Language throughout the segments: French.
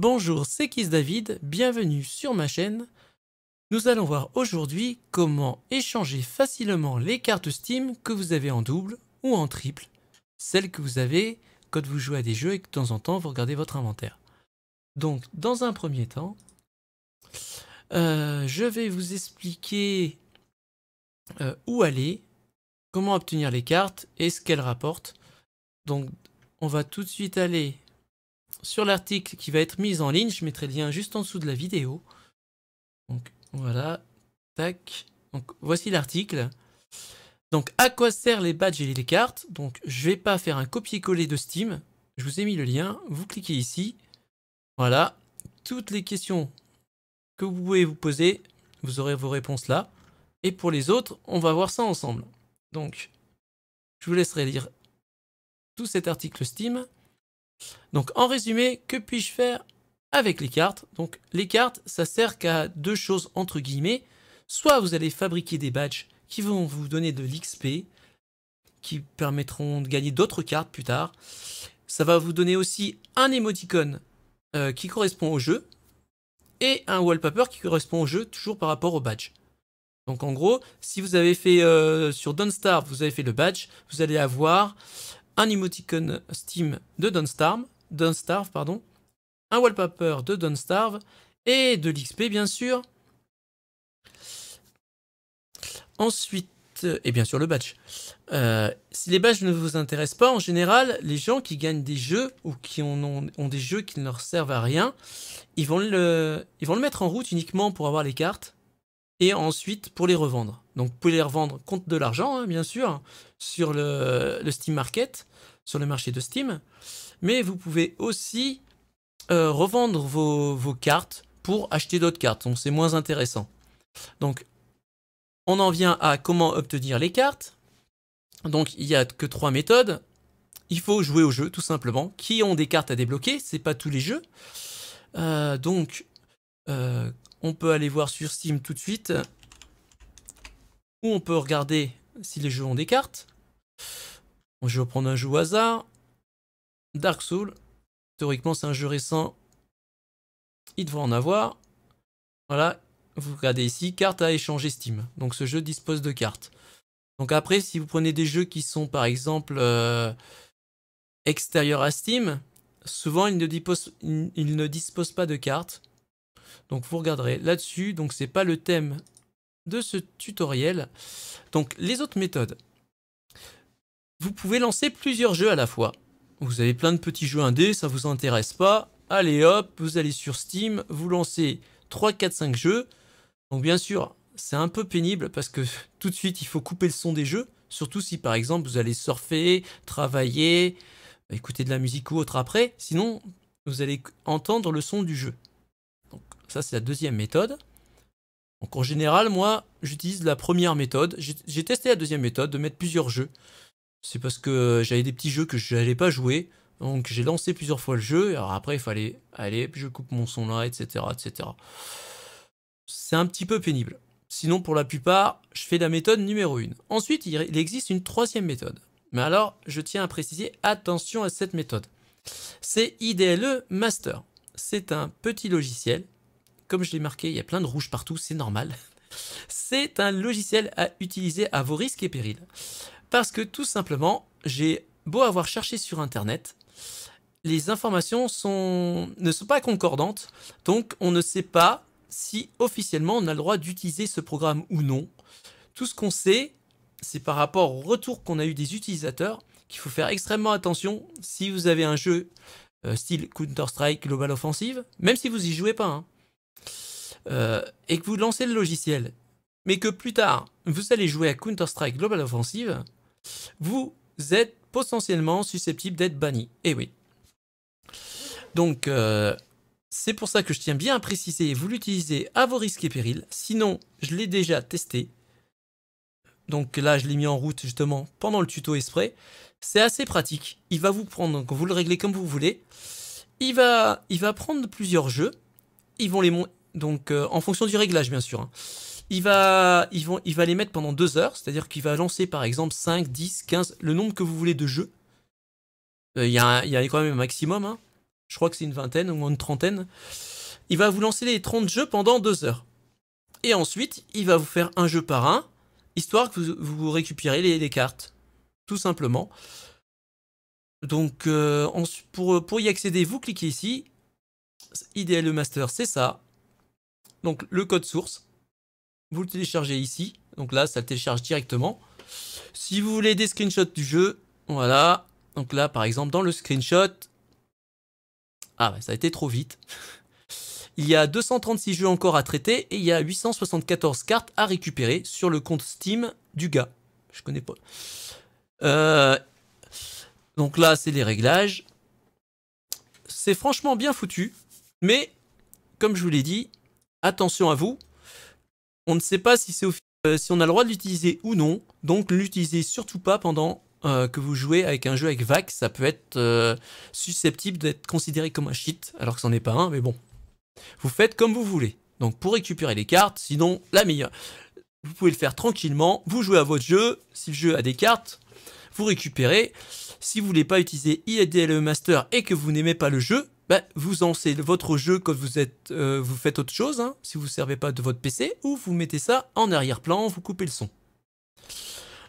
Bonjour, c'est Kiss David, bienvenue sur ma chaîne. Nous allons voir aujourd'hui comment échanger facilement les cartes Steam que vous avez en double ou en triple, celles que vous avez quand vous jouez à des jeux et que de temps en temps vous regardez votre inventaire. Donc, dans un premier temps, euh, je vais vous expliquer euh, où aller, comment obtenir les cartes et ce qu'elles rapportent. Donc, on va tout de suite aller sur l'article qui va être mis en ligne. Je mettrai le lien juste en dessous de la vidéo. Donc voilà, tac. Donc voici l'article. Donc à quoi servent les badges et les cartes Donc je vais pas faire un copier-coller de Steam. Je vous ai mis le lien. Vous cliquez ici. Voilà. Toutes les questions que vous pouvez vous poser, vous aurez vos réponses là. Et pour les autres, on va voir ça ensemble. Donc, je vous laisserai lire tout cet article Steam. Donc en résumé, que puis-je faire avec les cartes Donc les cartes, ça sert qu'à deux choses entre guillemets. Soit vous allez fabriquer des badges qui vont vous donner de l'XP, qui permettront de gagner d'autres cartes plus tard. Ça va vous donner aussi un émoticône euh, qui correspond au jeu et un wallpaper qui correspond au jeu toujours par rapport au badge. Donc en gros, si vous avez fait euh, sur Dunstar, vous avez fait le badge, vous allez avoir un emoticon Steam de Dunstarve, Dunstarve pardon, un wallpaper de Dunstarve et de l'XP bien sûr. Ensuite, et bien sûr le badge. Euh, si les badges ne vous intéressent pas, en général, les gens qui gagnent des jeux ou qui ont, des jeux qui ne leur servent à rien, ils vont le mettre en route uniquement pour avoir les cartes et ensuite pour les revendre. Donc vous pouvez les revendre contre de l'argent, hein, bien sûr, sur le, Steam Market, sur le marché de Steam. Mais vous pouvez aussi euh, revendre vos, cartes pour acheter d'autres cartes. Donc c'est moins intéressant. Donc on en vient à comment obtenir les cartes. Donc il n'y a que trois méthodes. Il faut jouer au jeu tout simplement, qui ont des cartes à débloquer. C'est pas tous les jeux. Euh, donc euh, on peut aller voir sur Steam tout de suite. Ou on peut regarder si les jeux ont des cartes. je vais prendre un jeu au hasard. Dark Souls. Théoriquement, c'est un jeu récent. Il devrait en avoir. Voilà. Vous regardez ici, Carte à échanger Steam. Donc ce jeu dispose de cartes. Donc après, si vous prenez des jeux qui sont par exemple euh, extérieurs à Steam, souvent ne, ils ne disposent pas de cartes. Donc vous regarderez là-dessus. Donc n'est pas le thème de ce tutoriel. Donc les autres méthodes. Vous pouvez lancer plusieurs jeux à la fois. Vous avez plein de petits jeux indés, ça vous intéresse pas. Allez hop, vous allez sur Steam, vous lancez 3, 4, 5 jeux. Donc bien sûr, c'est un peu pénible parce que tout de suite, il faut couper le son des jeux. Surtout si par exemple vous allez surfer, travailler, écouter de la musique ou autre après. Sinon, vous allez entendre le son du jeu. Ça, c'est la deuxième méthode. Donc en général, moi, j'utilise la première méthode. J'ai testé la deuxième méthode de mettre plusieurs jeux. C'est parce que j'avais des petits jeux que je n'allais pas jouer. Donc j'ai lancé plusieurs fois le jeu. Alors après, il fallait aller, puis je coupe mon son là, etc. etc. C'est un petit peu pénible. Sinon, pour la plupart, je fais la méthode numéro une. Ensuite, il existe une troisième méthode. Mais alors, je tiens à préciser, attention à cette méthode. C'est IDLE Master. C'est un petit logiciel comme je l'ai marqué, il y a plein de rouges partout, c'est normal. C'est un logiciel à utiliser à vos risques et périls. Parce que tout simplement, j'ai beau avoir cherché sur Internet, les informations ne sont pas concordantes, donc on ne sait pas si officiellement on a le droit d'utiliser ce programme ou non. Tout ce qu'on sait, c'est par rapport au retour qu'on a eu des utilisateurs qu'il faut faire extrêmement attention si vous avez un jeu euh, style Counter-Strike Global Offensive, même si vous n'y jouez pas. Hein. Euh, et que vous lancez le logiciel, mais que plus tard, vous allez jouer à Counter-Strike Global Offensive, vous êtes potentiellement susceptible d'être banni. Eh oui. Donc, euh, c'est pour ça que je tiens bien à préciser, vous l'utilisez à vos risques et périls. Sinon, je l'ai déjà testé. Donc là, je l'ai mis en route justement pendant le tuto esprit. C'est assez pratique. Il va vous prendre, donc vous le réglez comme vous voulez. Il va, il va prendre plusieurs jeux. Ils vont les, donc, euh, en fonction du réglage, bien sûr. Hein. Il, va, il va les mettre pendant 2 heures, c'est-à-dire qu'il va lancer par exemple 5, 10, 15, le nombre que vous voulez de jeux. Euh, il y, a, a quand même un maximum. Hein. Je crois que c'est une vingtaine ou une trentaine. Il va vous lancer les 30 jeux pendant 2 heures. Et ensuite, il va vous faire un jeu par un, histoire que vous, vous récupérez les, cartes. Tout simplement. Donc, euh, pour, pour y accéder, vous cliquez ici. Ideal Master, c'est ça. Donc le code source, vous le téléchargez ici. Donc là, ça télécharge directement. Si vous voulez des screenshots du jeu, voilà. Donc là, par exemple, dans le screenshot... Ah, ça a été trop vite. il y a 236 jeux encore à traiter et il y a 874 cartes à récupérer sur le compte Steam du gars. Je connais pas. Euh, donc là, c'est les réglages. C'est franchement bien foutu, mais comme je vous l'ai dit, attention à vous. On ne sait pas si, euh, si on a le droit de l'utiliser ou non, donc l'utilisez surtout pas pendant euh, que vous jouez avec un jeu avec VAC, ça peut être euh, susceptible d'être considéré comme un cheat, alors que ce n'en est pas un, mais bon. Vous faites comme vous voulez. Donc pour récupérer les cartes, sinon la meilleure. Vous pouvez le faire tranquillement, vous jouez à votre jeu, si le jeu a des cartes, vous récupérez. Si vous ne voulez pas utiliser IADLE Master et que vous n'aimez pas le jeu, ben, vous lancez votre jeu quand vous, êtes, euh, vous faites autre chose, hein, si vous ne servez pas de votre PC, ou vous mettez ça en arrière-plan, vous coupez le son.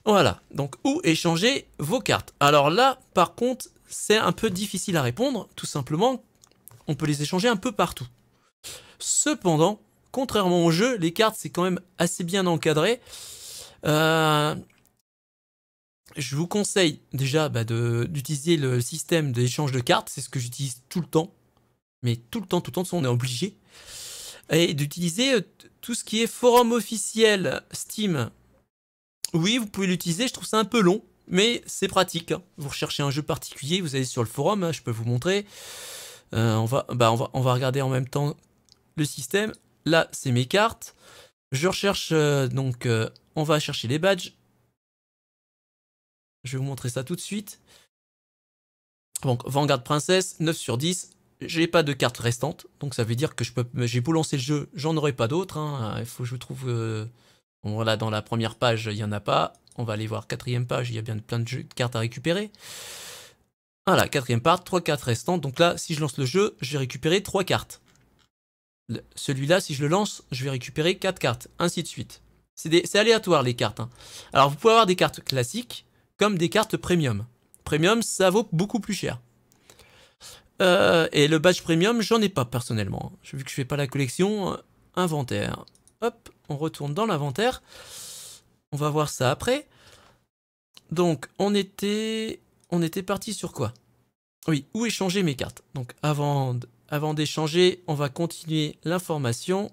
Voilà, donc où échanger vos cartes Alors là, par contre, c'est un peu difficile à répondre, tout simplement, on peut les échanger un peu partout. Cependant, contrairement au jeu, les cartes c'est quand même assez bien encadré. Euh, je vous conseille déjà bah, d'utiliser le système d'échange de cartes, c'est ce que j'utilise tout le temps, mais tout le temps, tout le temps, on est obligé, et d'utiliser euh, tout ce qui est forum officiel Steam. Oui, vous pouvez l'utiliser, je trouve ça un peu long, mais c'est pratique. Vous recherchez un jeu particulier, vous allez sur le forum, je peux vous montrer. Euh, bah, on, va, on, va, regarder en même temps le système. Là, c'est mes cartes. Je recherche, euh, donc, on va chercher les badges. Je vais vous montrer ça tout de suite. Donc, Vanguard Princess, 9 sur 10. J'ai pas de cartes restantes. donc ça veut dire que je peux, j'ai beau lancer le jeu, j'en aurai pas d'autres. Hein. Il faut que je trouve. Euh, voilà, dans la première page, il y en a pas. On va aller voir quatrième page, il y a bien plein de, de cartes à récupérer. Voilà, quatrième part, 3 cartes restantes. Donc là, si je lance le jeu, je vais récupérer 3 cartes. Celui-là, si je le lance, je vais récupérer 4 cartes, ainsi de suite. C'est aléatoire les cartes. Hein. Alors vous pouvez avoir des cartes classiques, comme des cartes premium. Premium, ça vaut beaucoup plus cher. Euh, et le badge premium, j'en ai pas personnellement. Vu que je fais pas la collection, euh, inventaire. Hop, on retourne dans l'inventaire. On va voir ça après. Donc, on était, on était parti sur quoi Oui, où échanger mes cartes Donc, avant, avant d'échanger, on va continuer l'information.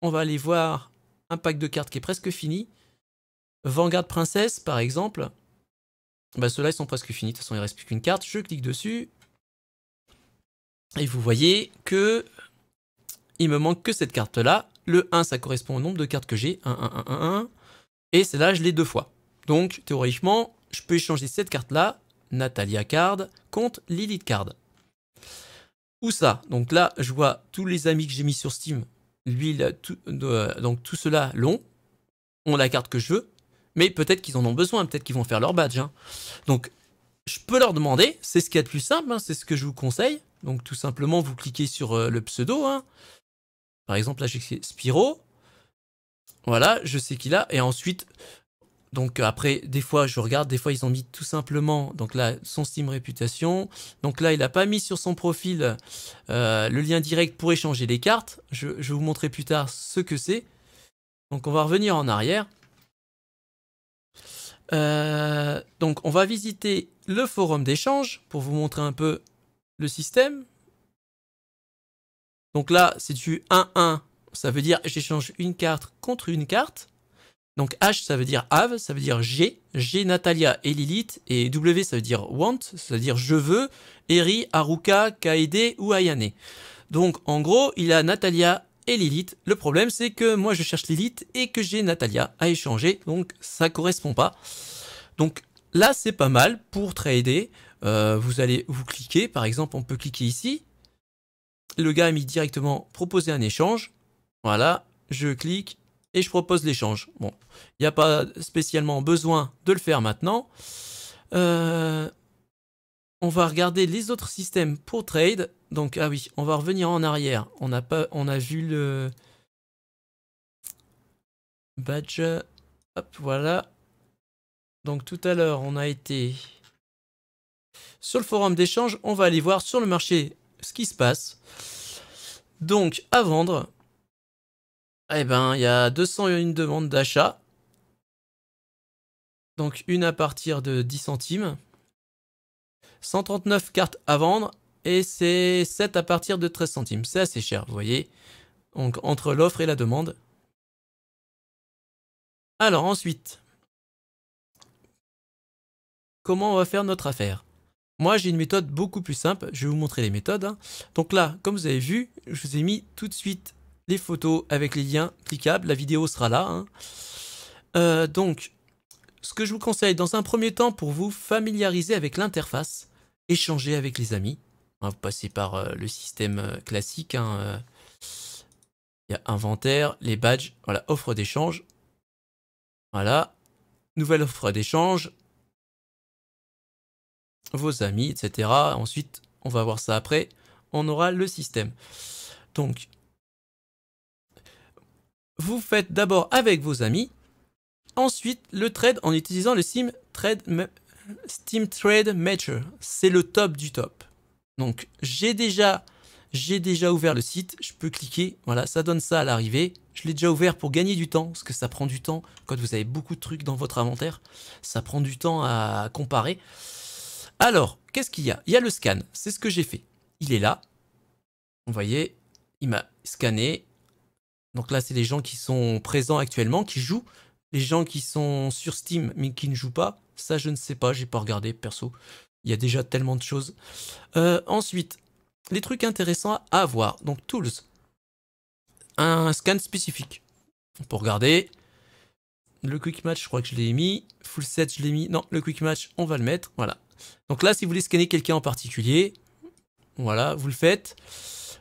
On va aller voir un pack de cartes qui est presque fini. Vanguard Princesse, par exemple. Bah ceux-là, ils sont presque finis. De toute façon, il ne reste plus qu'une carte. Je clique dessus. Et vous voyez que il me manque que cette carte-là. Le 1, ça correspond au nombre de cartes que j'ai. 1, 1, 1, 1, 1. Et celle-là, je l'ai deux fois. Donc, théoriquement, je peux échanger cette carte-là, Natalia Card, contre Lilith Card. Où ça Donc là, je vois tous les amis que j'ai mis sur Steam. Lui, euh, donc tout cela long. On la carte que je veux mais peut-être qu'ils en ont besoin, peut-être qu'ils vont faire leur badge. Hein. Donc, je peux leur demander, c'est ce qu'il y a de plus simple, hein, c'est ce que je vous conseille. Donc, tout simplement, vous cliquez sur euh, le pseudo. Hein. Par exemple, là, j'ai Spiro. Voilà, je sais qu'il a. Et ensuite, donc euh, après, des fois, je regarde, des fois, ils ont mis tout simplement, donc là, son Steam Réputation. Donc là, il n'a pas mis sur son profil euh, le lien direct pour échanger les cartes. Je, je vais vous montrer plus tard ce que c'est. Donc on va revenir en arrière. Euh, donc, on va visiter le forum d'échange pour vous montrer un peu le système. Donc là, c'est du 1-1. Ça veut dire j'échange une carte contre une carte. Donc H, ça veut dire have, ça veut dire G. j'ai Natalia et Lilith. Et W, ça veut dire want, ça veut dire je veux. Eri, Haruka, Kaede ou Ayane. Donc en gros, il a Natalia et Lilith. Le problème, c'est que moi, je cherche Lilith et que j'ai Natalia à échanger, donc ça ne correspond pas. Donc là, c'est pas mal pour trader. Euh, vous allez vous cliquer, par exemple, on peut cliquer ici. Le gars a mis directement proposer un échange. Voilà, je clique et je propose l'échange. Bon, il n'y a pas spécialement besoin de le faire maintenant. Euh, on va regarder les autres systèmes pour trade. Donc, ah oui, on va revenir en arrière. On a, pas, on a vu le badge. Hop, voilà. Donc tout à l'heure, on a été sur le forum d'échange. On va aller voir sur le marché ce qui se passe. Donc, à vendre, eh ben, il y a 201 demandes d'achat. Donc, une à partir de 10 centimes. 139 cartes à vendre et c'est 7 à partir de 13 centimes. C'est assez cher, vous voyez. Donc entre l'offre et la demande. Alors ensuite, comment on va faire notre affaire Moi j'ai une méthode beaucoup plus simple, je vais vous montrer les méthodes. Hein. Donc là, comme vous avez vu, je vous ai mis tout de suite les photos avec les liens cliquables, la vidéo sera là. Hein. Euh, donc, ce que je vous conseille dans un premier temps pour vous familiariser avec l'interface, échanger avec les amis, vous passez par euh, le système euh, classique. Hein, euh. Il y a inventaire, les badges, voilà, offre d'échange. Voilà, nouvelle offre d'échange. Vos amis, etc. Ensuite, on va voir ça après. On aura le système. Donc, vous faites d'abord avec vos amis. Ensuite, le trade en utilisant le Steam Trade Matcher. C'est le top du top. Donc j'ai déjà, j'ai déjà ouvert le site, je peux cliquer, voilà, ça donne ça à l'arrivée. Je l'ai déjà ouvert pour gagner du temps, parce que ça prend du temps quand vous avez beaucoup de trucs dans votre inventaire, ça prend du temps à comparer. Alors, qu'est-ce qu'il y a Il y a le scan, c'est ce que j'ai fait. Il est là, vous voyez, il m'a scanné. Donc là, c'est les gens qui sont présents actuellement, qui jouent. Les gens qui sont sur Steam, mais qui ne jouent pas, ça je ne sais pas, j'ai pas regardé perso. Il y a déjà tellement de choses. Euh, ensuite, les trucs intéressants à avoir. Donc tools. Un scan spécifique. Pour regarder. Le quick match, je crois que je l'ai mis. Full set, je l'ai mis. Non, le quick match, on va le mettre. Voilà. Donc là, si vous voulez scanner quelqu'un en particulier, voilà, vous le faites.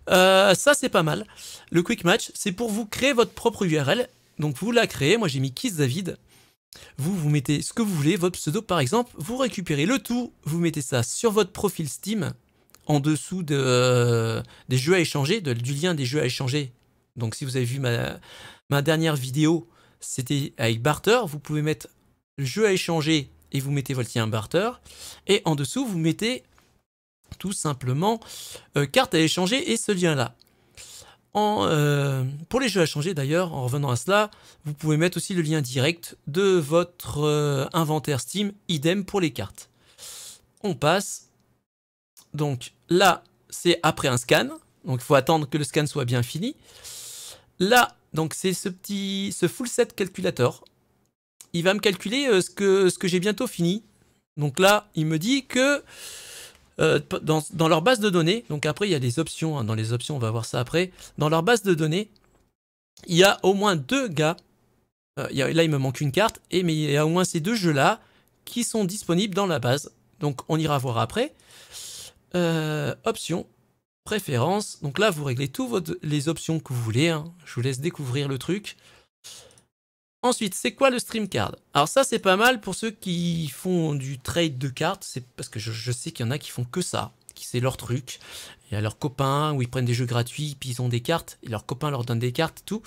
Euh, ça, c'est pas mal. Le quick match, c'est pour vous créer votre propre URL. Donc vous la créez. Moi, j'ai mis Kiss David. Vous, vous mettez ce que vous voulez, votre pseudo par exemple, vous récupérez le tout, vous mettez ça sur votre profil Steam, en dessous de, euh, des jeux à échanger, du lien des jeux à échanger. Donc si vous avez vu ma, dernière vidéo, c'était avec Barter, vous pouvez mettre jeu à échanger et vous mettez votre lien Barter, et en dessous vous mettez tout simplement euh, carte à échanger et ce lien là. Euh, pour les jeux à changer d'ailleurs, en revenant à cela, vous pouvez mettre aussi le lien direct de votre euh, inventaire Steam, idem pour les cartes. On passe. Donc là, c'est après un scan, donc il faut attendre que le scan soit bien fini. Là, donc c'est ce petit, ce full set calculateur. Il va me calculer euh, ce que, ce que j'ai bientôt fini. Donc là, il me dit que euh, dans, leur base de données, donc après il y a des options, hein, dans les options on va voir ça après, dans leur base de données, il y a au moins deux gars, euh, il y a, là il me manque une carte, et, mais il y a au moins ces deux jeux-là qui sont disponibles dans la base. Donc on ira voir après. Euh, options, préférences, donc là vous réglez toutes les options que vous voulez, hein. je vous laisse découvrir le truc. Ensuite, c'est quoi le stream card Alors ça, c'est pas mal pour ceux qui font du trade de cartes. C'est parce que je, sais qu'il y en a qui font que ça, qui c'est leur truc. Il y a leurs copains où ils prennent des jeux gratuits, puis ils ont des cartes. Et leurs copains leur donnent des cartes, tout.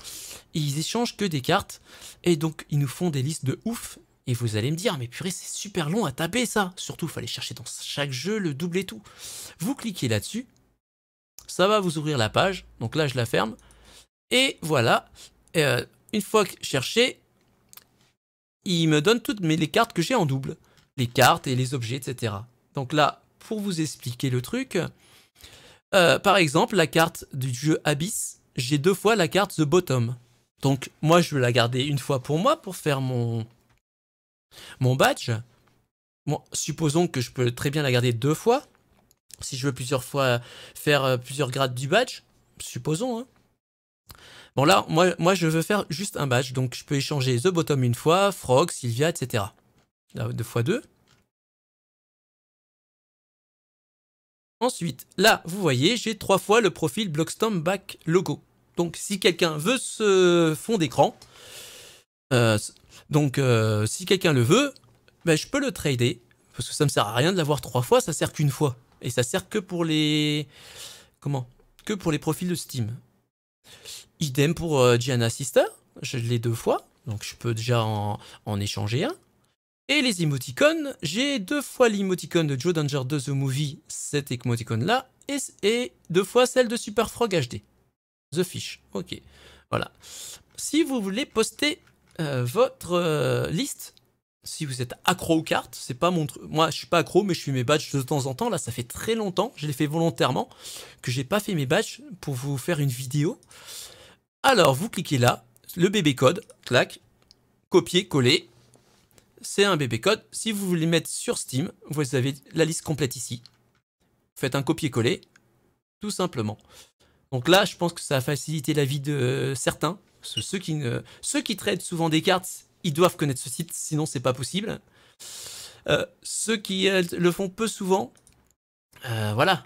ils échangent que des cartes. Et donc, ils nous font des listes de ouf. Et vous allez me dire, mais purée, c'est super long à taper ça. Surtout, il fallait chercher dans chaque jeu le double et tout. Vous cliquez là-dessus. Ça va vous ouvrir la page. Donc là, je la ferme. Et voilà. Euh, une fois que cherché, il me donne toutes mes, les cartes que j'ai en double. Les cartes et les objets, etc. Donc là, pour vous expliquer le truc, euh, par exemple, la carte du jeu Abyss, j'ai deux fois la carte The Bottom. Donc moi, je veux la garder une fois pour moi pour faire mon, mon badge. supposons que je peux très bien la garder deux fois. Si je veux plusieurs fois faire euh, plusieurs grades du badge, supposons. Hein. Bon là, moi, je veux faire juste un badge, donc je peux échanger The Bottom une fois, Frog, Sylvia, etc. deux fois deux. Ensuite, là, vous voyez, j'ai trois fois le profil Blockstorm Back Logo. Donc si quelqu'un veut ce fond d'écran, euh, donc euh, si quelqu'un le veut, ben, je peux le trader, parce que ça ne me sert à rien de l'avoir trois fois, ça sert qu'une fois. Et ça sert que pour les... Comment Que pour les profils de Steam. Idem pour euh, Gianna Sister, je l'ai deux fois, donc je peux déjà en, échanger un. Et les émoticônes, j'ai deux fois l'émoticône de Joe Danger 2 The Movie, cette émoticône là, et, deux fois celle de Super Frog HD. The Fish, ok. Voilà. Si vous voulez poster euh, votre euh, liste, si vous êtes accro aux cartes, c'est pas mon Moi, je suis pas accro, mais je fais mes badges de temps en temps. Là, ça fait très longtemps, je l'ai fait volontairement, que j'ai pas fait mes badges pour vous faire une vidéo. Alors, vous cliquez là, le bébé code, clac, copier, coller. C'est un bébé code. Si vous voulez mettre sur Steam, vous avez la liste complète ici. faites un copier-coller, tout simplement. Donc là, je pense que ça a facilité la vie de euh, certains. Ceux qui, ceux qui traitent souvent des cartes, ils doivent connaître ce site, sinon c'est pas possible. Euh, ceux qui euh, le font peu souvent, euh, voilà,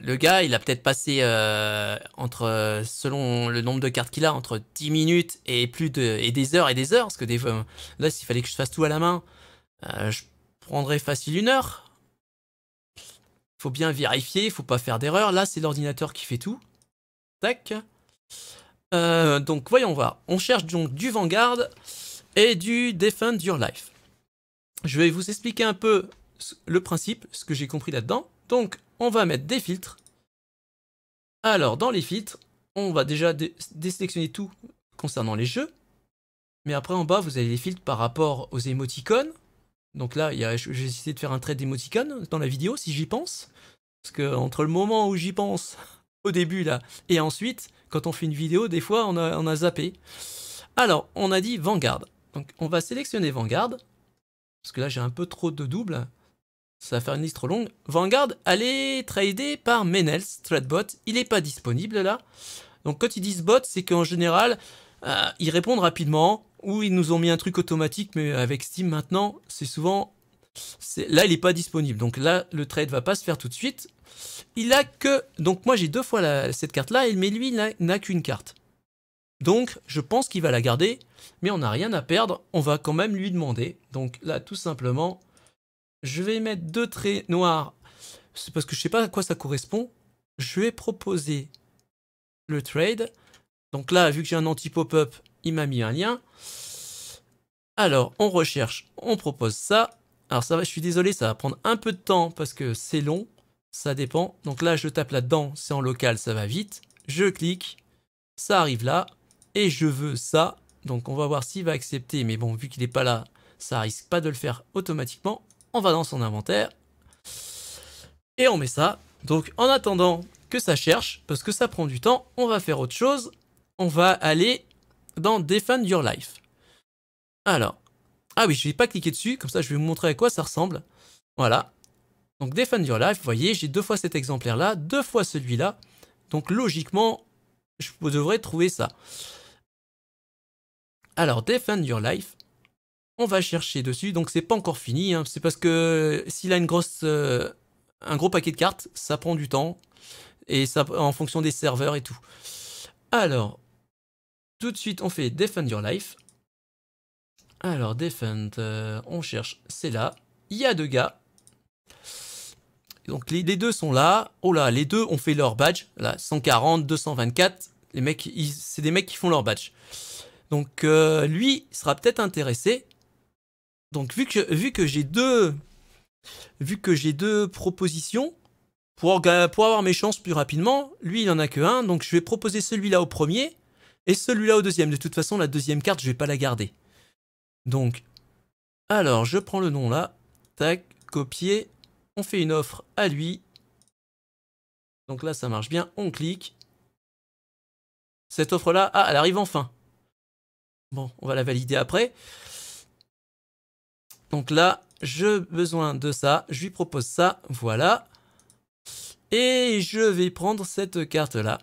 le gars, il a peut-être passé euh, entre, selon le nombre de cartes qu'il a, entre 10 minutes et plus de, et des heures et des heures, parce que là, s'il fallait que je fasse tout à la main, euh, je prendrais facile une heure. Faut bien vérifier, faut pas faire d'erreur. Là, c'est l'ordinateur qui fait tout. Tac. donc, voyons voir. On cherche donc du Vanguard et du Defend Your Life. Je vais vous expliquer un peu le principe, ce que j'ai compris là-dedans. Donc, on va mettre des filtres. Alors, dans les filtres, on va déjà désélectionner tout concernant les jeux. Mais après, en bas, vous avez les filtres par rapport aux émoticônes. Donc là, j'ai essayé de faire un trait d'émoticône dans la vidéo, si j'y pense. Parce que entre le moment où j'y pense, au début là, et ensuite, quand on fait une vidéo, des fois, on on a zappé. Alors, on a dit Vanguard. Donc, on va sélectionner Vanguard. Parce que là, j'ai un peu trop de doubles ça va faire une liste trop longue. Vanguard, allez trader par Menels, ThreadBot. Il n'est pas disponible là. Donc quand ils disent bot, c'est qu'en général, euh, ils répondent rapidement. Ou ils nous ont mis un truc automatique, mais avec Steam maintenant, c'est souvent... Là, il n'est pas disponible. Donc là, le trade va pas se faire tout de suite. Il a que... Donc moi, j'ai deux fois cette carte-là, mais lui, il n'a qu'une carte. Donc, je pense qu'il va la garder, mais on n'a rien à perdre. On va quand même lui demander. Donc là, tout simplement, je vais mettre deux traits noirs. C'est parce que je ne sais pas à quoi ça correspond. Je vais proposer le trade. Donc là, vu que j'ai un anti-pop-up, il m'a mis un lien. Alors, on recherche, on propose ça. Alors ça va, je suis désolé, ça va prendre un peu de temps parce que c'est long. Ça dépend. Donc là, je tape là-dedans, c'est en local, ça va vite. Je clique, ça arrive là. Et je veux ça. Donc on va voir s'il va accepter. Mais bon, vu qu'il n'est pas là, ça risque pas de le faire automatiquement on va dans son inventaire et on met ça. Donc en attendant que ça cherche, parce que ça prend du temps, on va faire autre chose. On va aller dans Defend Your Life. Alors, ah oui, je vais pas cliquer dessus, comme ça je vais vous montrer à quoi ça ressemble. Voilà. Donc Defend Your Life, vous voyez, j'ai deux fois cet exemplaire-là, deux fois celui-là. Donc logiquement, je devrais trouver ça. Alors, Defend Your Life on va chercher dessus. Donc c'est pas encore fini. Hein. C'est parce que s'il a une grosse, euh, un gros paquet de cartes, ça prend du temps. Et ça en fonction des serveurs et tout. Alors, tout de suite, on fait Defend Your Life. Alors, Defend, euh, on cherche, c'est là. Il y a deux gars. Donc les, deux sont là. Oh là, les deux ont fait leur badge. Là, 140, 224. Les mecs, c'est des mecs qui font leur badge. Donc euh, lui sera peut-être intéressé donc vu que vu que j'ai deux vu que j'ai deux propositions pour, pour avoir mes chances plus rapidement, lui il en a que un, donc je vais proposer celui-là au premier et celui-là au deuxième. De toute façon, la deuxième carte, je vais pas la garder. Donc alors, je prends le nom là, tac, copier, on fait une offre à lui. Donc là, ça marche bien, on clique. Cette offre-là, ah, elle arrive enfin. Bon, on va la valider après. Donc là, j'ai besoin de ça, je lui propose ça, voilà. Et je vais prendre cette carte-là.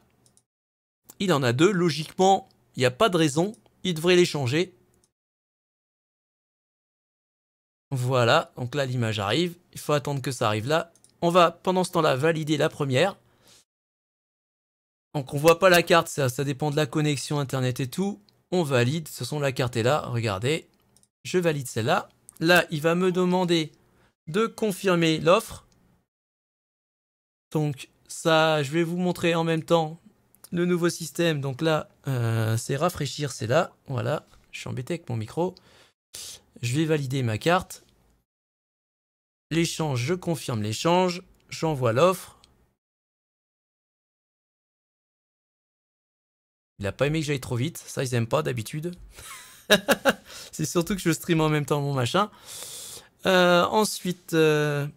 Il en a deux, logiquement, il n'y a pas de raison, il devrait les changer. Voilà, donc là l'image arrive, il faut attendre que ça arrive là. On va pendant ce temps-là valider la première. Donc on voit pas la carte, ça, dépend de la connexion internet et tout. On valide, ce sont la carte est là, regardez. Je valide celle-là. Là, il va me demander de confirmer l'offre. Donc ça, je vais vous montrer en même temps le nouveau système. Donc là, euh, c'est rafraîchir, c'est là. Voilà, je suis embêté avec mon micro. Je vais valider ma carte. L'échange, je confirme l'échange. J'envoie l'offre. Il n'a pas aimé que j'aille trop vite. Ça, ils n'aiment pas d'habitude. c'est surtout que je stream en même temps mon machin. Euh, ensuite. Euh,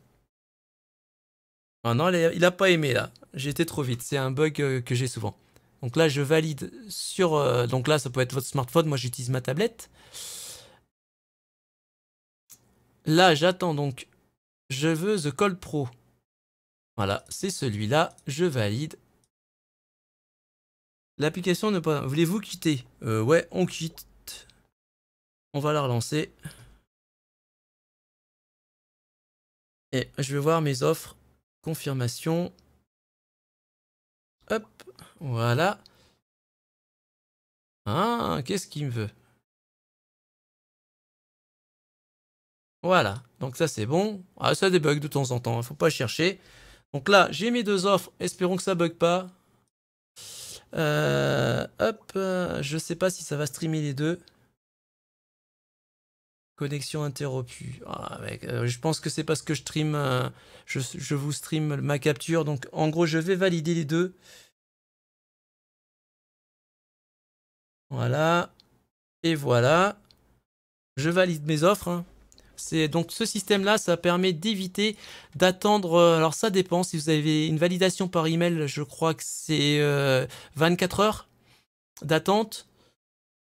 oh non, il n'a pas aimé là. J'ai été trop vite. C'est un bug euh, que j'ai souvent. Donc là, je valide sur. donc là, ça peut être votre smartphone. Moi, j'utilise ma tablette. Là, j'attends donc. Je veux The Call Pro. Voilà, c'est celui-là. Je valide. L'application ne pas. Voulez-vous quitter Ouais, on quitte. On va la relancer. Et je vais voir mes offres. Confirmation. Hop, voilà. Ah, qu'est-ce qu'il me veut Voilà, donc ça c'est bon. Ah, ça débug de temps en temps, ne hein, faut pas chercher. Donc là, j'ai mes deux offres, espérons que ça bug pas. Euh, hop, euh, je sais pas si ça va streamer les deux. Connexion interrompue. Ah, euh, je pense que c'est parce que je stream, euh, je, vous stream ma capture. Donc en gros, je vais valider les deux. Voilà. Et voilà. Je valide mes offres. Hein. C'est donc ce système-là, ça permet d'éviter d'attendre. Euh, alors ça dépend. Si vous avez une validation par email, je crois que c'est 24 heures d'attente.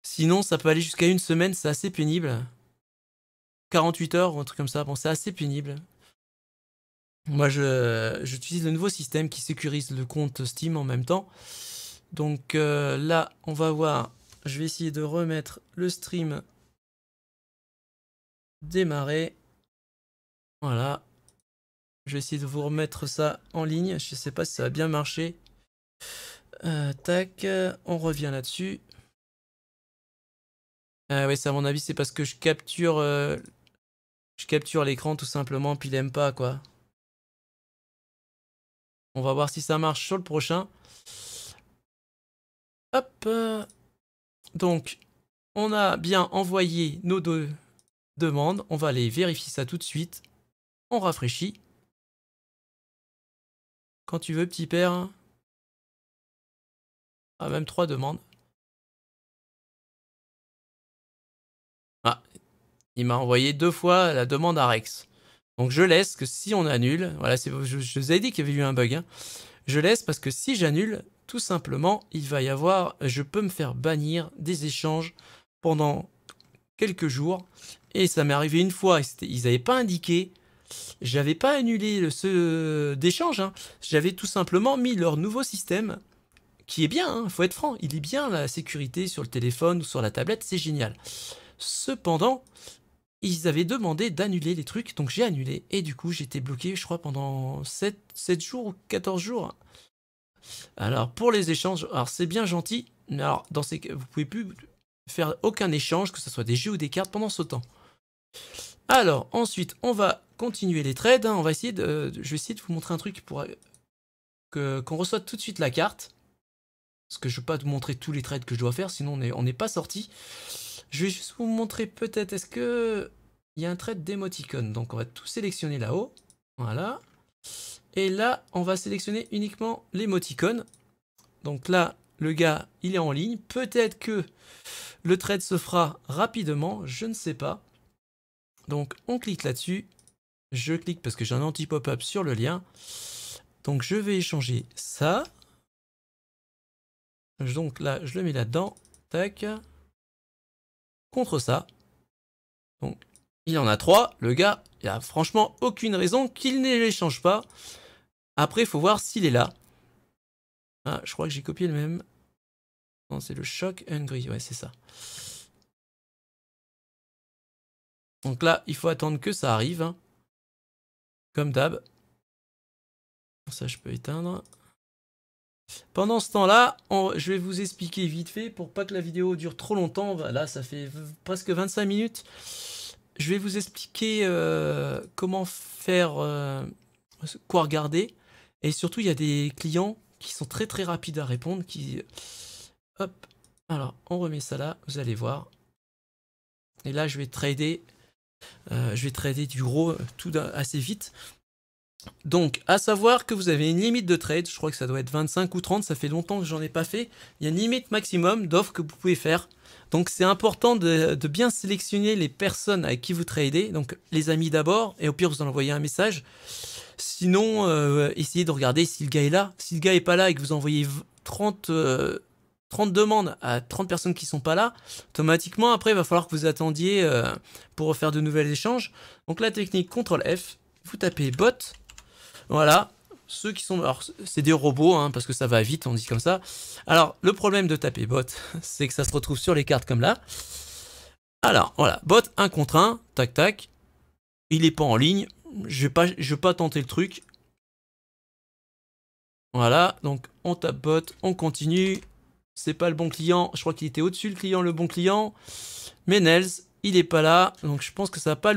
Sinon, ça peut aller jusqu'à une semaine. C'est assez pénible. 48 heures ou un truc comme ça. Bon, c'est assez pénible. Moi, j'utilise le nouveau système qui sécurise le compte Steam en même temps. Donc euh, là, on va voir. Je vais essayer de remettre le stream démarrer. Voilà. Je vais essayer de vous remettre ça en ligne. Je ne sais pas si ça va bien marcher. Euh, tac, on revient là-dessus. Oui, ah ouais, ça à mon avis, c'est parce que je capture euh, je capture l'écran tout simplement, puis il aime pas quoi. On va voir si ça marche sur le prochain. Hop. Euh. Donc, on a bien envoyé nos deux demandes. On va aller vérifier ça tout de suite. On rafraîchit. Quand tu veux, petit père. Ah, même trois demandes. il m'a envoyé deux fois la demande à Rex. Donc je laisse que si on annule, voilà, je, je vous ai dit qu'il y avait eu un bug. Hein. Je laisse parce que si j'annule, tout simplement, il va y avoir, je peux me faire bannir des échanges pendant quelques jours. Et ça m'est arrivé une fois, ils n'avaient pas indiqué, j'avais pas annulé le, ce d'échange, hein. j'avais tout simplement mis leur nouveau système, qui est bien, hein, faut être franc, il est bien la sécurité sur le téléphone ou sur la tablette, c'est génial. Cependant, ils avaient demandé d'annuler les trucs, donc j'ai annulé, et du coup j'étais bloqué, je crois, pendant 7, jours ou 14 jours. Alors pour les échanges, alors c'est bien gentil, mais alors dans ces vous pouvez plus faire aucun échange, que ce soit des jeux ou des cartes pendant ce temps. Alors ensuite, on va continuer les trades, hein. on va essayer de, je vais essayer de vous montrer un truc pour euh, qu'on reçoive tout de suite la carte. Parce que je ne vais pas vous montrer tous les trades que je dois faire, sinon on n'est pas sorti. Je vais juste vous montrer peut-être, est-ce que... Il y a un trait d'émoticône, donc on va tout sélectionner là-haut. Voilà. Et là, on va sélectionner uniquement l'émoticône. Donc là, le gars, il est en ligne. Peut-être que le trade se fera rapidement, je ne sais pas. Donc on clique là-dessus. Je clique parce que j'ai un anti-pop-up sur le lien. Donc je vais échanger ça. Donc là, je le mets là-dedans. Tac contre ça. Donc, il en a trois. Le gars, il a franchement aucune raison qu'il ne les change pas. Après, il faut voir s'il est là. Ah, je crois que j'ai copié le même. Non, c'est le choc Hungry. Ouais, c'est ça. Donc là, il faut attendre que ça arrive. Hein. Comme d'hab. Ça, je peux éteindre. Pendant ce temps-là, je vais vous expliquer vite fait pour pas que la vidéo dure trop longtemps. Là, ça fait presque 25 minutes. Je vais vous expliquer euh, comment faire, euh, quoi regarder. Et surtout, il y a des clients qui sont très très rapides à répondre. Qui, hop, alors on remet ça là. Vous allez voir. Et là, je vais trader. Euh, je vais trader du gros tout assez vite. Donc, à savoir que vous avez une limite de trade, je crois que ça doit être 25 ou 30, ça fait longtemps que j'en ai pas fait. Il y a une limite maximum d'offres que vous pouvez faire. Donc, c'est important de, bien sélectionner les personnes avec qui vous tradez. Donc, les amis d'abord, et au pire, vous en envoyez un message. Sinon, euh, essayez de regarder si le gars est là. Si le gars est pas là et que vous envoyez 30, euh, demandes à 30 personnes qui sont pas là, automatiquement, après, il va falloir que vous attendiez euh, pour faire de nouveaux échanges. Donc, la technique CTRL F, vous tapez bot voilà. Ceux qui sont. Alors, c'est des robots, hein, parce que ça va vite, on dit comme ça. Alors, le problème de taper bot, c'est que ça se retrouve sur les cartes comme là. Alors, voilà. Bot 1 contre 1. Tac, tac. Il est pas en ligne. Je vais pas, je vais pas tenter le truc. Voilà, donc on tape bot, on continue. C'est pas le bon client. Je crois qu'il était au-dessus le client, le bon client. Mais Nels, il n'est pas là, donc je pense que ça ne pas,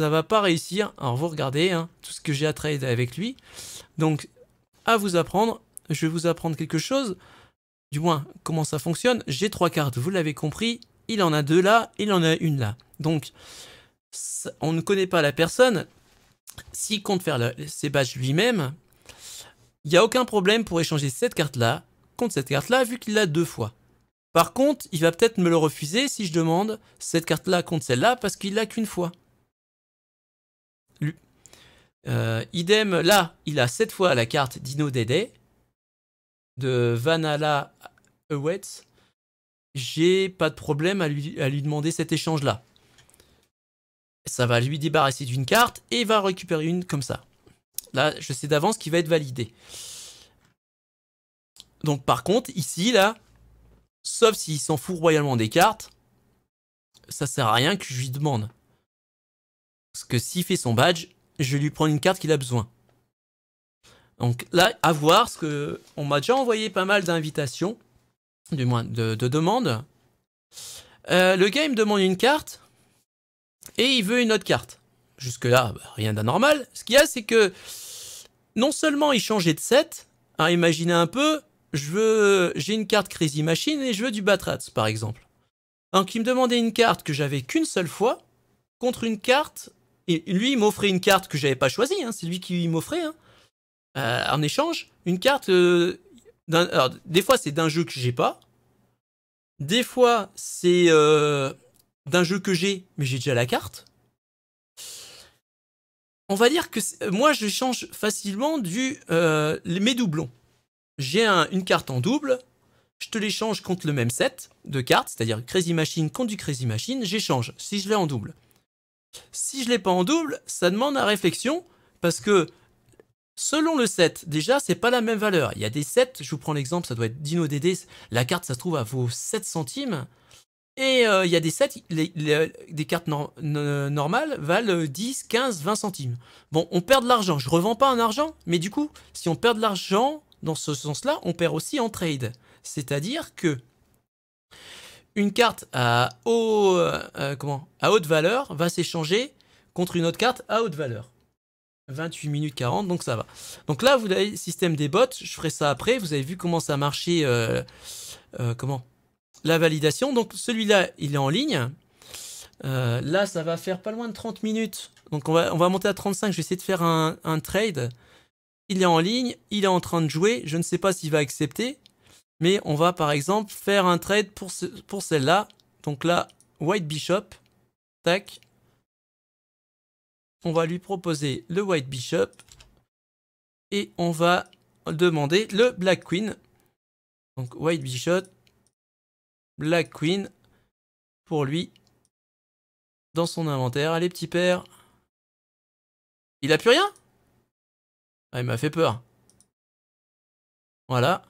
va pas réussir. Alors vous regardez hein, tout ce que j'ai à trade avec lui. Donc à vous apprendre, je vais vous apprendre quelque chose, du moins comment ça fonctionne. J'ai trois cartes, vous l'avez compris, il en a deux là, il en a une là. Donc on ne connaît pas la personne. S'il compte faire ses badges lui-même, il n'y a aucun problème pour échanger cette carte là contre cette carte là vu qu'il l'a deux fois. Par contre, il va peut-être me le refuser si je demande cette carte-là contre celle-là parce qu'il l'a qu'une fois. Euh, idem, là, il a cette fois la carte Dino de Vanala Je J'ai pas de problème à lui, à lui demander cet échange-là. Ça va lui débarrasser d'une carte et va récupérer une comme ça. Là, je sais d'avance qu'il va être validé. Donc par contre, ici, là, Sauf s'il s'en fout royalement des cartes, ça sert à rien que je lui demande. Parce que s'il fait son badge, je lui prends une carte qu'il a besoin. Donc là, à voir, ce que on m'a déjà envoyé pas mal d'invitations, du moins de, demandes. Euh, le gars il me demande une carte et il veut une autre carte. Jusque-là, bah, rien d'anormal. Ce qu'il y a, c'est que non seulement il changeait de set, hein, imaginez un peu, veux, j'ai une carte Crazy Machine et je veux du Batrats, par exemple. Donc il me demandait une carte que j'avais qu'une seule fois contre une carte. Et lui, il m'offrait une carte que j'avais pas choisie. Hein, c'est lui qui m'offrait hein. euh, en échange une carte. Euh, alors, des fois, c'est d'un jeu que j'ai pas. Des fois, c'est euh, d'un jeu que j'ai, mais j'ai déjà la carte. On va dire que moi, je change facilement du mes doublons j'ai une carte en double, je te l'échange contre le même set de cartes, c'est-à-dire Crazy Machine contre du Crazy Machine, j'échange si je l'ai en double. Si je ne l'ai pas en double, ça demande à réflexion, parce que selon le set, déjà, c'est pas la même valeur. Il y a des sets, je vous prends l'exemple, ça doit être Dino DD, la carte, ça se trouve, à vos 7 centimes, et euh, il y a des sets, les, des cartes normales valent 10, 15, 20 centimes. Bon, on perd de l'argent. Je revends pas un argent, mais du coup, si on perd de l'argent, dans ce sens-là, on perd aussi en trade. C'est-à-dire que une carte à, euh, euh, comment, à haute valeur va s'échanger contre une autre carte à haute valeur. 28 minutes 40, donc ça va. Donc là, vous avez le système des bots, je ferai ça après, vous avez vu comment ça marchait, euh, comment La validation, donc celui-là, il est en ligne. là, ça va faire pas loin de 30 minutes. Donc on va, on va monter à 35, je vais essayer de faire un trade il est en ligne, il est en train de jouer, je ne sais pas s'il va accepter, mais on va par exemple faire un trade pour, pour celle-là. Donc là, White Bishop, tac. On va lui proposer le White Bishop et on va demander le Black Queen. Donc White Bishop, Black Queen pour lui dans son inventaire. Allez, petit père. Il a plus rien ah, il m'a fait peur. Voilà.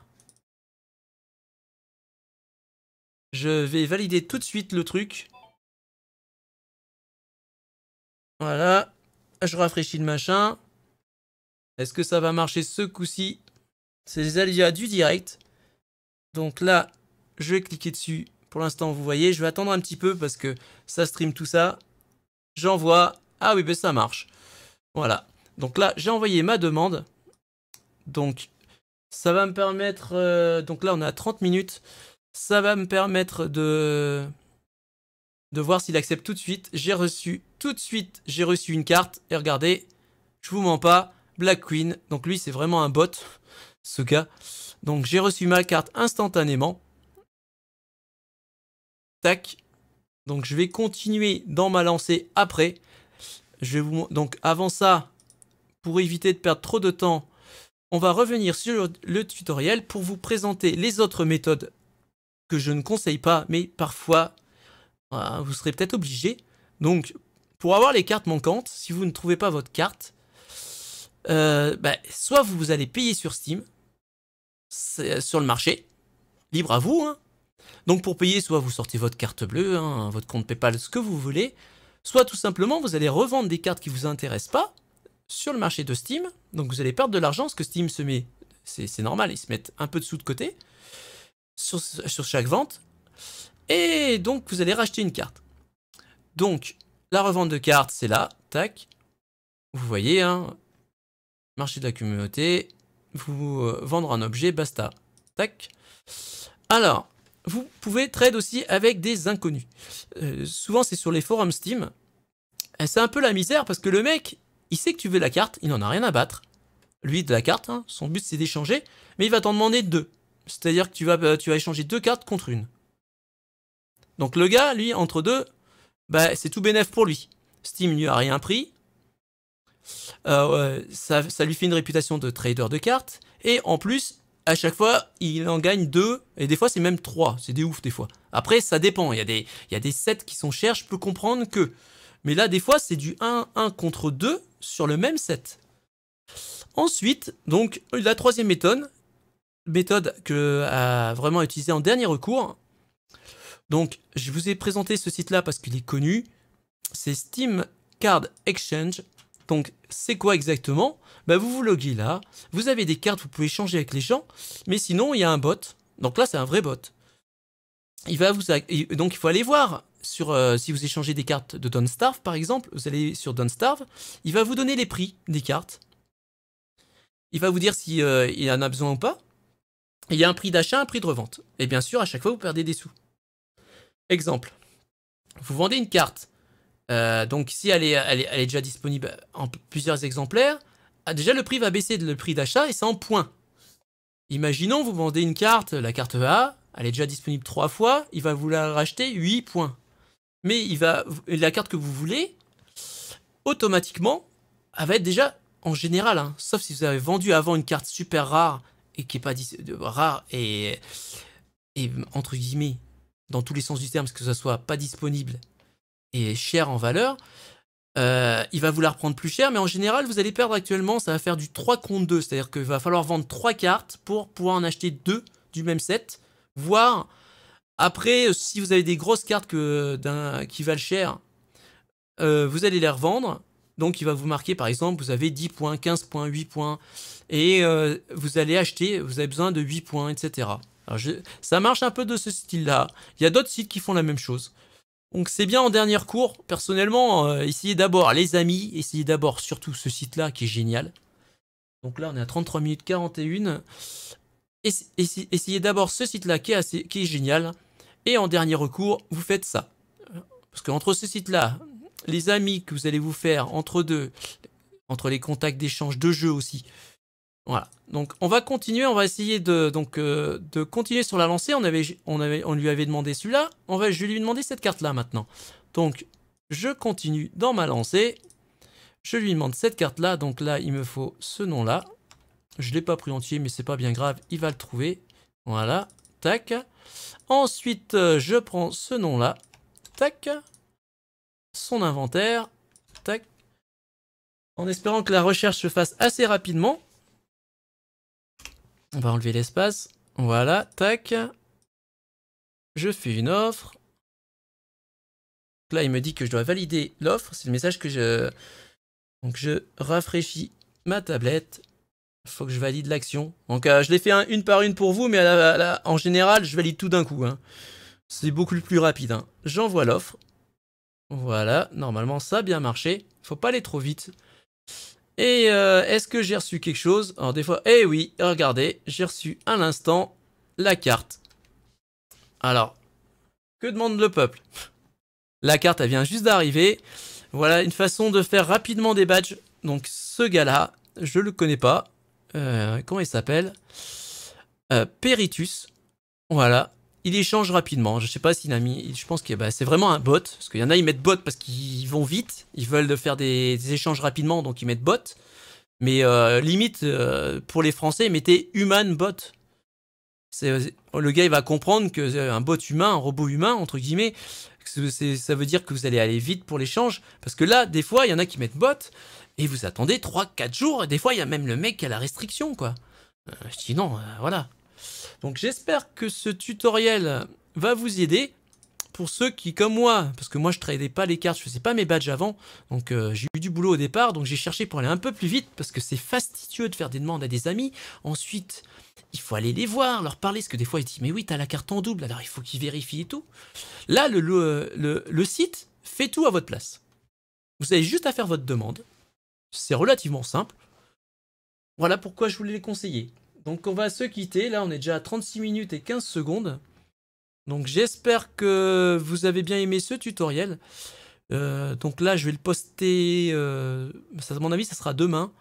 Je vais valider tout de suite le truc. Voilà. Je rafraîchis le machin. Est-ce que ça va marcher ce coup-ci C'est les aléas du direct. Donc là, je vais cliquer dessus. Pour l'instant, vous voyez, je vais attendre un petit peu parce que ça stream tout ça. J'envoie. Ah oui, ben ça marche. Voilà. Donc là, j'ai envoyé ma demande. Donc, ça va me permettre... Euh, donc là, on a 30 minutes. Ça va me permettre de de voir s'il accepte tout de suite. J'ai reçu tout de suite, j'ai reçu une carte. Et regardez, je vous mens pas, Black Queen. Donc lui, c'est vraiment un bot, ce gars. Donc j'ai reçu ma carte instantanément. Tac. Donc je vais continuer dans ma lancée après. Je vais vous donc avant ça, pour éviter de perdre trop de temps, on va revenir sur le tutoriel pour vous présenter les autres méthodes que je ne conseille pas, mais parfois vous serez peut-être obligé. Donc, pour avoir les cartes manquantes, si vous ne trouvez pas votre carte, euh, bah, soit vous allez payer sur Steam, euh, sur le marché, libre à vous. Hein. Donc pour payer, soit vous sortez votre carte bleue, hein, votre compte PayPal, ce que vous voulez, soit tout simplement vous allez revendre des cartes qui vous intéressent pas, sur le marché de Steam. Donc vous allez perdre de l'argent parce que Steam se met, c'est normal, ils se mettent un peu de sous de côté sur, chaque vente. Et donc vous allez racheter une carte. Donc la revente de cartes, c'est là, tac. Vous voyez, hein, marché de la communauté, vous euh, vendre un objet, basta. Tac. Alors, vous pouvez trade aussi avec des inconnus. Euh, souvent, c'est sur les forums Steam. C'est un peu la misère parce que le mec, il sait que tu veux la carte, il n'en a rien à battre. Lui, de la carte, hein, son but c'est d'échanger, mais il va t'en demander deux. C'est-à-dire que tu vas, euh, tu vas échanger deux cartes contre une. Donc le gars, lui, entre deux, bah, c'est tout bénef pour lui. Steam lui a rien pris. Euh, ça, lui fait une réputation de trader de cartes. Et en plus, à chaque fois, il en gagne deux. Et des fois, c'est même trois. C'est des ouf, des fois. Après, ça dépend. Il y a des, il y a des sets qui sont chers. Je peux comprendre que. Mais là, des fois, c'est du 1-1 contre 2 sur le même set. Ensuite, donc la troisième méthode, méthode que euh, a vraiment utilisée en dernier recours. Donc, je vous ai présenté ce site-là parce qu'il est connu. C'est Steam Card Exchange. Donc, c'est quoi exactement bah, Vous vous loguez là, vous avez des cartes, vous pouvez échanger avec les gens, mais sinon, il y a un bot. Donc là, c'est un vrai bot. Il va vous... Donc, il faut aller voir sur, euh, si vous échangez des cartes de Don Starve, par exemple, vous allez sur Don't Starve, il va vous donner les prix des cartes. Il va vous dire s'il si, euh, en a besoin ou pas. Il y a un prix d'achat, un prix de revente. Et bien sûr, à chaque fois, vous perdez des sous. Exemple, vous vendez une carte. Euh, donc si elle est, déjà disponible en plusieurs exemplaires, ah, déjà le prix va baisser, le prix d'achat, et c'est en points. Imaginons, vous vendez une carte, la carte A, elle est déjà disponible trois fois, il va vous la racheter 8 points mais il va, la carte que vous voulez, automatiquement, elle va être déjà en général, hein. sauf si vous avez vendu avant une carte super rare et qui est pas rare et, et entre guillemets dans tous les sens du terme, que ce soit pas disponible et cher en valeur, euh, il va vous la reprendre plus cher, mais en général, vous allez perdre actuellement, ça va faire du 3 contre 2, c'est-à-dire qu'il va falloir vendre 3 cartes pour pouvoir en acheter 2 du même set, voire après, euh, si vous avez des grosses cartes qui valent cher, euh, vous allez les revendre. Donc il va vous marquer par exemple, vous avez 10 points, 15 points, 8 points. Et euh, vous allez acheter, vous avez besoin de 8 points, etc. ça marche un peu de ce style-là. Il y a d'autres sites qui font la même chose. Donc c'est bien en dernier cours. Personnellement, essayez d'abord, les amis, essayez d'abord surtout ce site-là qui est génial. Donc là, on est à 33 minutes 41. Essayez d'abord ce site-là qui est génial. Et en dernier recours, vous faites ça. Parce qu'entre ce site-là, les amis que vous allez vous faire entre deux, entre les contacts d'échange de jeux aussi. Voilà. Donc on va continuer, on va essayer de, donc, euh, de continuer sur la lancée. On, avait, on, avait, on lui avait demandé celui-là. je vais lui demander cette carte-là maintenant. Donc je continue dans ma lancée. Je lui demande cette carte-là. Donc là, il me faut ce nom-là. Je ne l'ai pas pris entier, mais c'est pas bien grave. Il va le trouver. Voilà. Tac. Ensuite, euh, je prends ce nom-là. Tac. Son inventaire. Tac. En espérant que la recherche se fasse assez rapidement. On va enlever l'espace. Voilà, tac. Je fais une offre. Là, il me dit que je dois valider l'offre. C'est le message que je... Donc, je rafraîchis ma tablette. Faut que je valide l'action. Donc je l'ai fait une par une pour vous, mais en général, je valide tout d'un coup. Hein. C'est beaucoup plus rapide. Hein. J'envoie l'offre. Voilà, normalement ça a bien marché. Faut pas aller trop vite. Et euh, est-ce que j'ai reçu quelque chose Alors des fois, eh oui, regardez, j'ai reçu à l'instant la carte. Alors, que demande le peuple La carte, elle vient juste d'arriver. Voilà une façon de faire rapidement des badges. Donc ce gars-là, je le connais pas. Euh, comment il s'appelle euh, Peritus. Voilà. Il échange rapidement. Je ne sais pas s'il a mis. Je pense que bah, c'est vraiment un bot. Parce qu'il y en a, ils mettent bot parce qu'ils vont vite. Ils veulent faire des, échanges rapidement, donc ils mettent bot. Mais euh, limite, euh, pour les Français, mettez human bot. Le gars, il va comprendre qu'un bot humain, un robot humain, entre guillemets, ça veut dire que vous allez aller vite pour l'échange. Parce que là, des fois, il y en a qui mettent bot, et vous attendez 3-4 jours, des fois, il y a même le mec qui a la restriction, quoi. Euh, Sinon, euh, voilà. Donc j'espère que ce tutoriel va vous aider. Pour ceux qui, comme moi, parce que moi je tradais pas les cartes, je faisais pas mes badges avant, donc euh, j'ai eu du boulot au départ, donc j'ai cherché pour aller un peu plus vite, parce que c'est fastidieux de faire des demandes à des amis. Ensuite, il faut aller les voir, leur parler, parce que des fois ils disent mais oui, tu as la carte en double, alors il faut qu'ils vérifient et tout. Là, le site fait tout à votre place. Vous avez juste à faire votre demande, c'est relativement simple. Voilà pourquoi je voulais les conseiller. Donc on va se quitter. Là, on est déjà à 36 minutes et 15 secondes. Donc j'espère que vous avez bien aimé ce tutoriel. Euh, donc là, je vais le poster. Euh, ça, à mon avis, ça sera demain.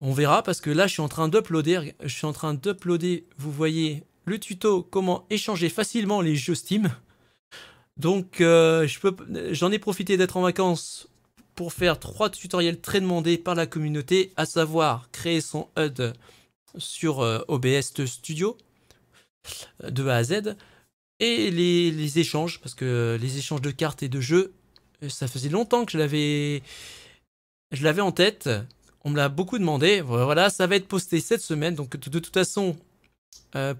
On verra parce que là, je suis en train d'uploader. Je suis en train d'uploader. Vous voyez le tuto comment échanger facilement les jeux Steam. Donc, euh, j'en ai profité d'être en vacances pour faire trois tutoriels très demandés par la communauté, à savoir créer son HUD sur euh, OBS Studio euh, de A à Z et les, échanges, parce que euh, les échanges de cartes et de jeux, ça faisait longtemps que je l'avais, je l'avais en tête. On me l'a beaucoup demandé. Voilà, ça va être posté cette semaine. Donc de, toute façon,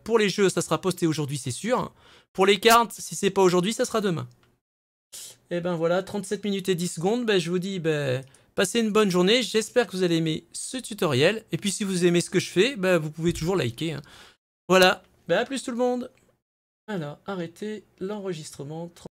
pour les jeux, ça sera posté aujourd'hui, c'est sûr. Pour les cartes, si c'est pas aujourd'hui, ça sera demain. Et eh ben voilà, 37 minutes et 10 secondes. Ben, je vous dis, ben, passez une bonne journée. J'espère que vous allez aimer ce tutoriel. Et puis si vous aimez ce que je fais, ben, vous pouvez toujours liker. Hein. Voilà, ben, à plus tout le monde. Alors, arrêtez l'enregistrement.